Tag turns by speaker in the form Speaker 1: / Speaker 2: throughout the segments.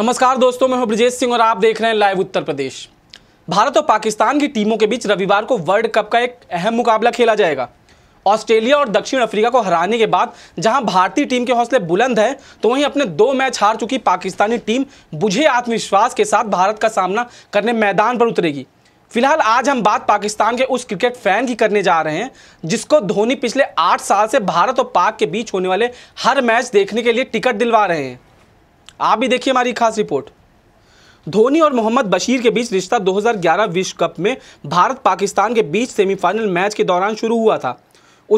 Speaker 1: नमस्कार दोस्तों मैं हूं ब्रजेश सिंह और आप देख रहे हैं लाइव उत्तर प्रदेश भारत और पाकिस्तान की टीमों के बीच रविवार को वर्ल्ड कप का एक अहम मुकाबला खेला जाएगा ऑस्ट्रेलिया और दक्षिण अफ्रीका को हराने के बाद जहां भारतीय टीम के हौसले बुलंद हैं तो वहीं अपने दो मैच हार चुकी पाकिस्तानी टीम बुझे आत्मविश्वास के साथ भारत का सामना करने मैदान पर उतरेगी फिलहाल आज हम बात पाकिस्तान के उस क्रिकेट फैन की करने जा रहे हैं जिसको धोनी पिछले आठ साल से भारत और पाक के बीच होने वाले हर मैच देखने के लिए टिकट दिलवा रहे हैं आप भी देखिए हमारी खास रिपोर्ट धोनी और मोहम्मद बशीर के बीच रिश्ता 2011 विश्व कप में भारत पाकिस्तान के बीच सेमीफाइनल मैच के दौरान शुरू हुआ था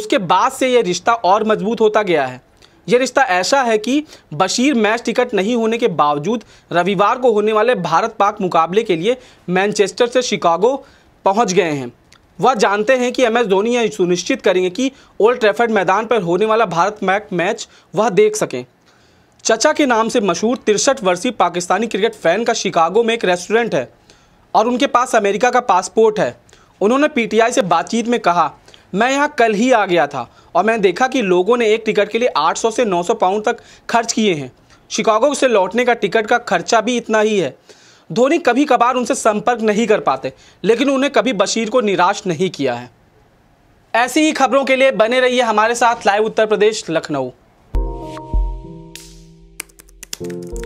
Speaker 1: उसके बाद से यह रिश्ता और मजबूत होता गया है यह रिश्ता ऐसा है कि बशीर मैच टिकट नहीं होने के बावजूद रविवार को होने वाले भारत पाक मुकाबले के लिए मैनचेस्टर से शिकागो पहुंच गए हैं वह जानते हैं कि एम एस धोनी यह सुनिश्चित करेंगे कि ओल्ड ट्रैफर्ड मैदान पर होने वाला भारत मैक मैच वह देख सकें चचा के नाम से मशहूर तिरसठ वर्षीय पाकिस्तानी क्रिकेट फ़ैन का शिकागो में एक रेस्टोरेंट है और उनके पास अमेरिका का पासपोर्ट है उन्होंने पीटीआई से बातचीत में कहा मैं यहाँ कल ही आ गया था और मैंने देखा कि लोगों ने एक टिकट के लिए 800 से 900 पाउंड तक खर्च किए हैं शिकागो से लौटने का टिकट का खर्चा भी इतना ही है धोनी कभी कभार उनसे संपर्क नहीं कर पाते लेकिन उन्हें कभी बशीर को निराश नहीं किया है ऐसी ही खबरों के लिए बने रहिए हमारे साथ live Uttar Pradesh Lucknow Thank you.